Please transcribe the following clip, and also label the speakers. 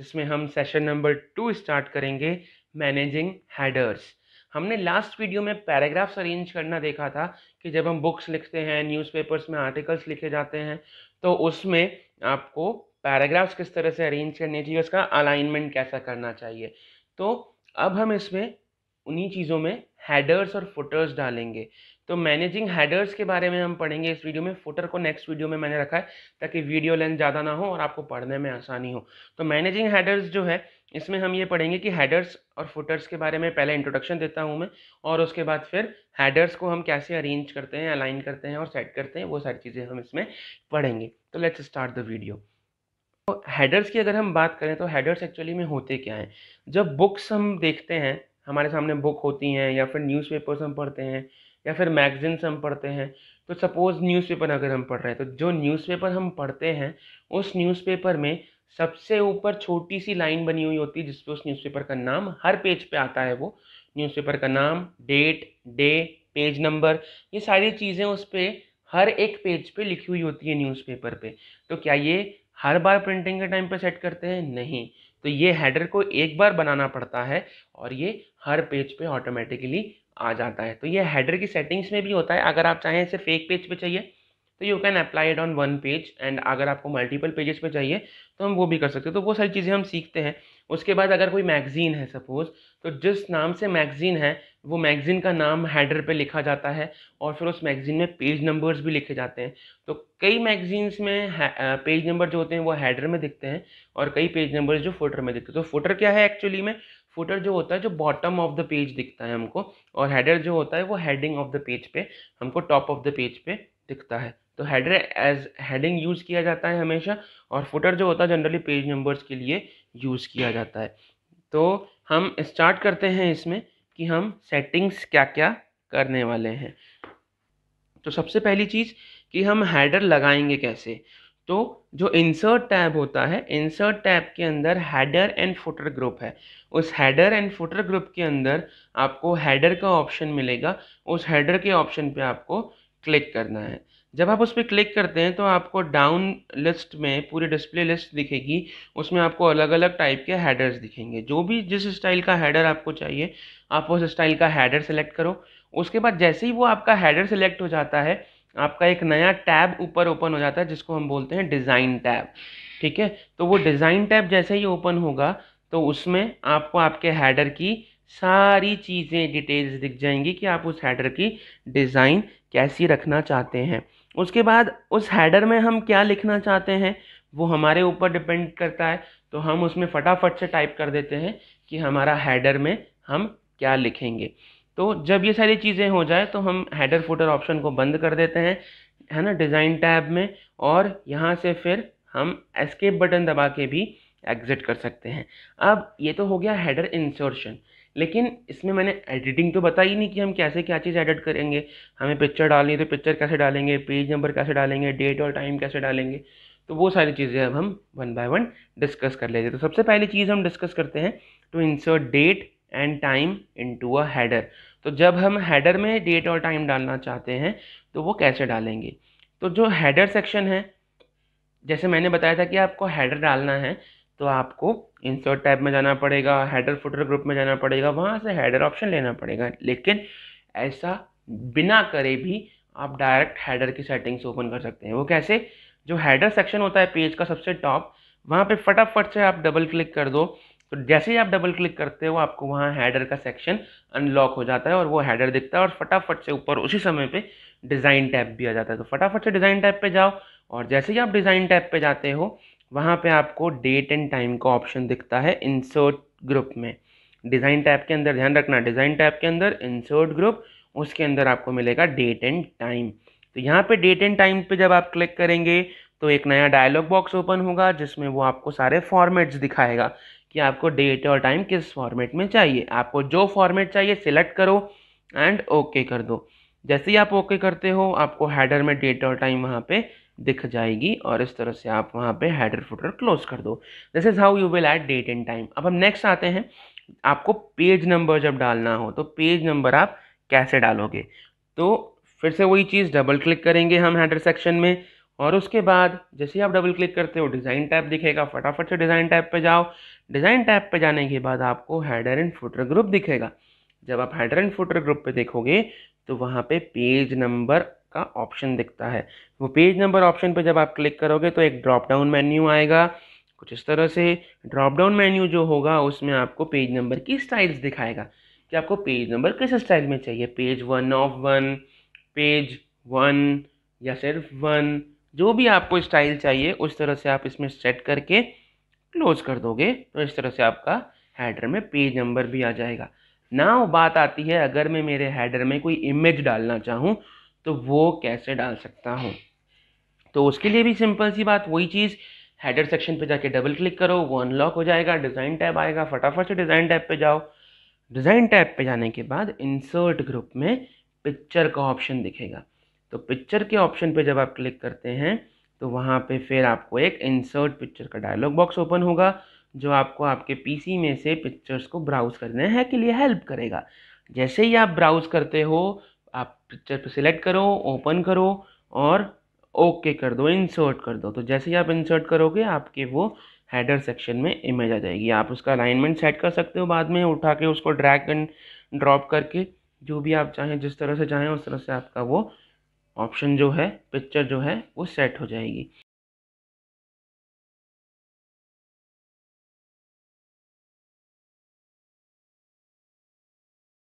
Speaker 1: जिसमें हम session number two start करेंगे मैनेजिंग हैडर्स हमने लास्ट वीडियो में पैराग्राफ्स अरेंज करना देखा था कि जब हम बुक्स लिखते हैं न्यूज़पेपर्स में आर्टिकल्स लिखे जाते हैं तो उसमें आपको पैराग्राफ्स किस तरह से अरेंज करने चाहिए उसका अलाइनमेंट कैसा करना चाहिए तो अब हम इसमें उन्हीं चीज़ों में हेडर्स और फुटर्स डालेंगे तो मैनेजिंग हेडर्स के बारे में हम पढ़ेंगे इस वीडियो में फुटर को नेक्स्ट वीडियो में मैंने रखा है ताकि वीडियो लेंथ ज़्यादा ना हो और आपको पढ़ने में आसानी हो तो मैनेजिंग हेडर्स जो है इसमें हम ये पढ़ेंगे कि हेडर्स और फुटर्स के बारे में पहले इंट्रोडक्शन देता हूँ मैं और उसके बाद फिर हेडर्स को हम कैसे अरेंज करते हैं अलाइन करते हैं और सेट करते हैं वो सारी चीज़ें हम इसमें पढ़ेंगे तो लेट्स स्टार्ट द वीडियो तो हेडर्स की अगर हम बात करें तो हेडर्स एक्चुअली में होते क्या हैं जब बुक्स हम देखते हैं हमारे सामने बुक होती हैं या फिर न्यूज़पेपर्स हम पढ़ते हैं या फिर मैगजीन्स हम पढ़ते हैं तो सपोज़ न्यूज़पेपर अगर हम पढ़ रहे हैं तो जो न्यूज़पेपर हम पढ़ते हैं उस न्यूज़पेपर में सबसे ऊपर छोटी सी लाइन बनी हुई होती है जिस पर उस न्यूज़पेपर का नाम हर पेज पे आता है वो न्यूज़पेपर का नाम डेट डे पेज नंबर ये सारी चीज़ें उस पर हर एक पेज पे लिखी हुई होती है न्यूज़पेपर पे तो क्या ये हर बार प्रिंटिंग के टाइम पर सेट करते हैं नहीं तो ये हेडर को एक बार बनाना पड़ता है और ये हर पेज पे ऑटोमेटिकली आ जाता है तो ये हेडर की सेटिंग्स में भी होता है अगर आप चाहें सिर्फ एक पेज पे चाहिए तो you can apply it on one page and अगर आपको मल्टीपल पेजेस पे चाहिए तो हम वो भी कर सकते हैं तो वो सारी चीज़ें हम सीखते हैं उसके बाद अगर कोई मैगज़ीन है सपोज़ तो जिस नाम से मैगज़ीन है वो मैगज़ीन का नाम हेडर पे लिखा जाता है और फिर उस मैगज़ीन में पेज नंबर्स भी लिखे जाते हैं तो कई मैगज़ीन्स में पेज नंबर जो होते हैं वो हेडर में दिखते हैं और कई पेज नंबर्स जो फुटर में दिखते हैं तो फुटर क्या है एक्चुअली में फुटर जो होता है जो बॉटम ऑफ द पेज दिखता है हमको और हेडर जो होता है वो हेडिंग ऑफ द पेज पे हमको टॉप ऑफ द पेज पे दिखता है तो हेडर एज हेडिंग यूज़ किया जाता है हमेशा और फुटर जो होता है जनरली पेज नंबर्स के लिए यूज़ किया जाता है तो हम स्टार्ट करते हैं इसमें कि हम सेटिंग्स क्या क्या करने वाले हैं तो सबसे पहली चीज़ कि हम हेडर लगाएंगे कैसे तो जो इंसर्ट टैब होता है इंसर्ट टैब के अंदर हेडर एंड फुटर ग्रुप है उस हेडर एंड फुटर ग्रुप के अंदर आपको हेडर का ऑप्शन मिलेगा उस हेडर के ऑप्शन पे आपको क्लिक करना है जब आप उस पर क्लिक करते हैं तो आपको डाउन लिस्ट में पूरी डिस्प्ले लिस्ट दिखेगी उसमें आपको अलग अलग टाइप के हेडर्स दिखेंगे जो भी जिस स्टाइल का हैडर आपको चाहिए आप उस स्टाइल का हैडर सेलेक्ट करो उसके बाद जैसे ही वो आपका हैडर सेलेक्ट हो जाता है आपका एक नया टैब ऊपर ओपन हो जाता है जिसको हम बोलते हैं डिज़ाइन टैब ठीक है तो वो डिज़ाइन टैब जैसे ही ओपन होगा तो उसमें आपको आपके हैडर की सारी चीज़ें डिटेल्स दिख जाएंगी कि आप उस हैडर की डिज़ाइन कैसी रखना चाहते हैं उसके बाद उस हैडर में हम क्या लिखना चाहते हैं वो हमारे ऊपर डिपेंड करता है तो हम उसमें फटाफट से टाइप कर देते हैं कि हमारा हैडर में हम क्या लिखेंगे तो जब ये सारी चीज़ें हो जाए तो हम हैडर फुटर ऑप्शन को बंद कर देते हैं है ना डिज़ाइन टैब में और यहाँ से फिर हम एस्केप बटन दबा के भी एग्ज़िट कर सकते हैं अब ये तो हो गया हैडर इंसर्शन लेकिन इसमें मैंने एडिटिंग तो बताई नहीं कि हम कैसे क्या चीज़ एडिट करेंगे हमें पिक्चर डालनी है तो पिक्चर कैसे डालेंगे पेज नंबर कैसे डालेंगे डेट और टाइम कैसे डालेंगे तो वो सारी चीज़ें अब हम वन बाय वन डिस्कस कर लेते हैं तो सबसे पहली चीज़ हम डिस्कस करते हैं to insert date and time into a header तो जब हम हैडर में डेट और टाइम डालना चाहते हैं तो वो कैसे डालेंगे तो जो हैडर सेक्शन है जैसे मैंने बताया था कि आपको हैडर डालना है तो आपको इंसर्ट टैब में जाना पड़ेगा हेडर फुटर ग्रुप में जाना पड़ेगा वहाँ से हेडर ऑप्शन लेना पड़ेगा लेकिन ऐसा बिना करे भी आप डायरेक्ट हेडर की सेटिंग्स ओपन कर सकते हैं वो कैसे जो हेडर सेक्शन होता है पेज का सबसे टॉप वहाँ पे फटाफट से आप डबल क्लिक कर दो तो जैसे ही आप डबल क्लिक करते हो आपको वहाँ हेडर का सेक्शन अनलॉक हो जाता है और वो हेडर दिखता है और फटाफट से ऊपर उसी समय पे डिज़ाइन टैब भी आ जाता है तो फटाफट से डिज़ाइन टैब पे जाओ और जैसे ही आप डिज़ाइन टैब पे जाते हो वहाँ पे आपको डेट एंड टाइम का ऑप्शन दिखता है इंसर्ट ग्रुप में डिज़ाइन टैब के अंदर ध्यान रखना डिज़ाइन टैब के अंदर इंसर्ट ग्रुप उसके अंदर आपको मिलेगा डेट एंड टाइम तो यहाँ पे डेट एंड टाइम पे जब आप क्लिक करेंगे तो एक नया डायलॉग बॉक्स ओपन होगा जिसमें वो आपको सारे फॉर्मेट्स दिखाएगा कि आपको डेट और टाइम किस फॉर्मेट में चाहिए आपको जो फॉर्मेट चाहिए सिलेक्ट करो एंड ओके okay कर दो जैसे ही आप ओके okay करते हो आपको हैडर में डेट और टाइम वहाँ पे दिख जाएगी और इस तरह से आप वहाँ पे हेडर फुटर क्लोज कर दो this is how you will add date and time अब हम नेक्स्ट आते हैं आपको पेज नंबर जब डालना हो तो पेज नंबर आप कैसे डालोगे तो फिर से वही चीज़ डबल क्लिक करेंगे हम हेडर सेक्शन में और उसके बाद जैसे आप डबल क्लिक करते हो डिज़ाइन टैब दिखेगा फटाफट से डिज़ाइन टैब पर जाओ डिज़ाइन टैब पर जाने के बाद आपको हेडर एंड फुटर ग्रुप दिखेगा जब आप हेडर एंड फुटर ग्रुप पे देखोगे तो वहाँ पे पेज नंबर का ऑप्शन दिखता है वो पेज नंबर ऑप्शन पर जब आप क्लिक करोगे तो एक ड्रॉप डाउन मेन्यू आएगा कुछ इस तरह से ड्रॉप डाउन मेन्यू जो होगा उसमें आपको पेज नंबर की स्टाइल्स दिखाएगा कि आपको पेज नंबर किस स्टाइल में चाहिए page one of one page one या सिर्फ वन जो भी आपको स्टाइल चाहिए उस तरह से आप इसमें सेट करके क्लोज कर दोगे तो इस तरह से आपका हैडर में पेज नंबर भी आ जाएगा ना बात आती है अगर मैं मेरे हैडर में कोई इमेज डालना चाहूँ तो वो कैसे डाल सकता हूँ तो उसके लिए भी सिंपल सी बात वही चीज़ हेडर सेक्शन पे जाके डबल क्लिक करो वो अनलॉक हो जाएगा डिज़ाइन टैब आएगा फटाफट से डिज़ाइन टैब पे जाओ डिज़ाइन टैब पे जाने के बाद इंसर्ट ग्रुप में पिक्चर का ऑप्शन दिखेगा तो पिक्चर के ऑप्शन पे जब आप क्लिक करते हैं तो वहाँ पे फिर आपको एक इंसर्ट पिक्चर का डायलॉग बॉक्स ओपन होगा जो आपको आपके पीसी में से पिक्चर्स को ब्राउज़ करने है के लिए हेल्प करेगा जैसे ही आप ब्राउज़ करते हो पिक्चर पर सिलेक्ट करो ओपन करो और ओके कर दो इंसर्ट कर दो तो जैसे ही आप इंसर्ट करोगे आपके वो हेडर सेक्शन में इमेज आ जाएगी आप उसका अलाइनमेंट सेट कर सकते हो बाद में उठा के उसको ड्रैग एंड ड्रॉप करके जो भी आप चाहें जिस तरह से चाहें उस तरह से आपका वो ऑप्शन जो है पिक्चर जो है वो सेट हो जाएगी